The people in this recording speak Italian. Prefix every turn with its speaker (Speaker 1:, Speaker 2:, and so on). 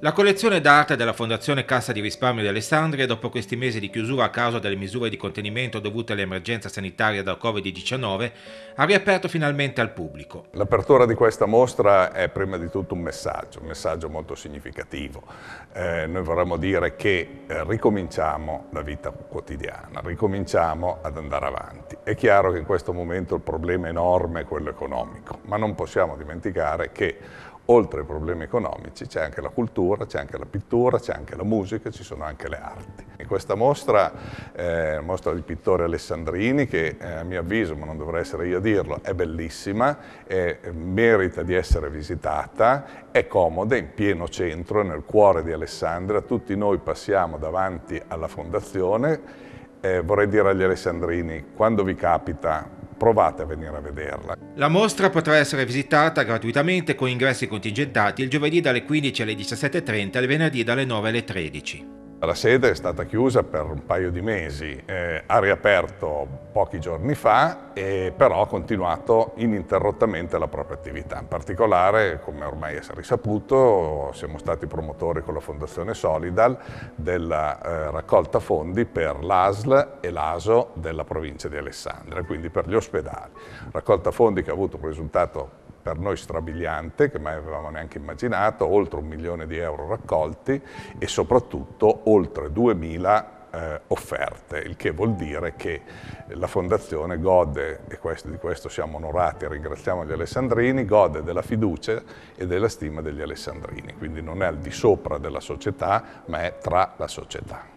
Speaker 1: La collezione d'arte della Fondazione Cassa di Risparmio di Alessandria, dopo questi mesi di chiusura a causa delle misure di contenimento dovute all'emergenza sanitaria da Covid-19, ha
Speaker 2: riaperto finalmente al pubblico. L'apertura di questa mostra è prima di tutto un messaggio, un messaggio molto significativo. Eh, noi vorremmo dire che eh, ricominciamo la vita quotidiana, ricominciamo ad andare avanti. È chiaro che in questo momento il problema enorme è quello economico, ma non possiamo dimenticare che oltre ai problemi economici c'è anche la cultura, c'è anche la pittura, c'è anche la musica, ci sono anche le arti. In questa mostra, eh, mostra di pittore Alessandrini, che eh, a mio avviso, ma non dovrei essere io a dirlo, è bellissima, è, eh, merita di essere visitata, è comoda, è in pieno centro, nel cuore di Alessandria, tutti noi passiamo davanti alla fondazione. Eh, vorrei dire agli alessandrini, quando vi capita provate a venire
Speaker 1: a vederla. La mostra potrà essere visitata gratuitamente con ingressi contingentati il giovedì dalle 15 alle 17.30 e il venerdì dalle 9 alle 13. La sede
Speaker 2: è stata chiusa per un paio di mesi, eh, ha riaperto pochi giorni fa, e però ha continuato ininterrottamente la propria attività. In particolare, come ormai è risaputo, siamo stati promotori con la Fondazione Solidal della eh, raccolta fondi per l'ASL e l'ASO della provincia di Alessandria, quindi per gli ospedali. Raccolta fondi che ha avuto un risultato per noi strabiliante, che mai avevamo neanche immaginato, oltre un milione di euro raccolti e soprattutto oltre 2000 eh, offerte, il che vuol dire che la Fondazione gode, e questo, di questo siamo onorati e ringraziamo gli alessandrini, gode della fiducia e della stima degli alessandrini, quindi non è al di sopra della società, ma è tra la società.